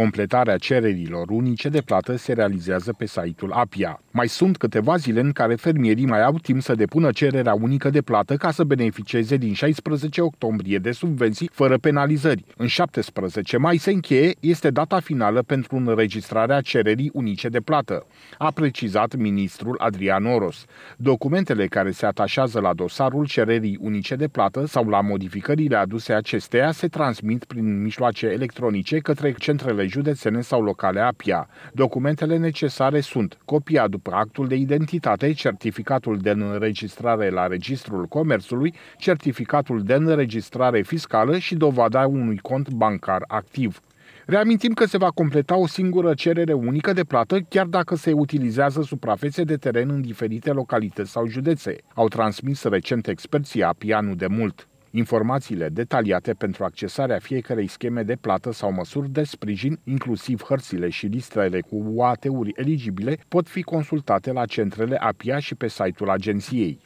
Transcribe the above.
Completarea cererilor unice de plată se realizează pe site-ul APIA. Mai sunt câteva zile în care fermierii mai au timp să depună cererea unică de plată ca să beneficieze din 16 octombrie de subvenții fără penalizări. În 17 mai se încheie este data finală pentru înregistrarea cererii unice de plată, a precizat ministrul Adrian Oros. Documentele care se atașează la dosarul cererii unice de plată sau la modificările aduse acesteia se transmit prin mijloace electronice către centrele județene sau locale APIA. Documentele necesare sunt copia după actul de identitate, certificatul de înregistrare la Registrul Comerțului, certificatul de înregistrare fiscală și dovada unui cont bancar activ. Reamintim că se va completa o singură cerere unică de plată, chiar dacă se utilizează suprafețe de teren în diferite localități sau județe, au transmis recent experții nu de mult. Informațiile detaliate pentru accesarea fiecarei scheme de plată sau măsuri de sprijin, inclusiv hărțile și listele cu UAT-uri eligibile, pot fi consultate la centrele APIA și pe site-ul agenției.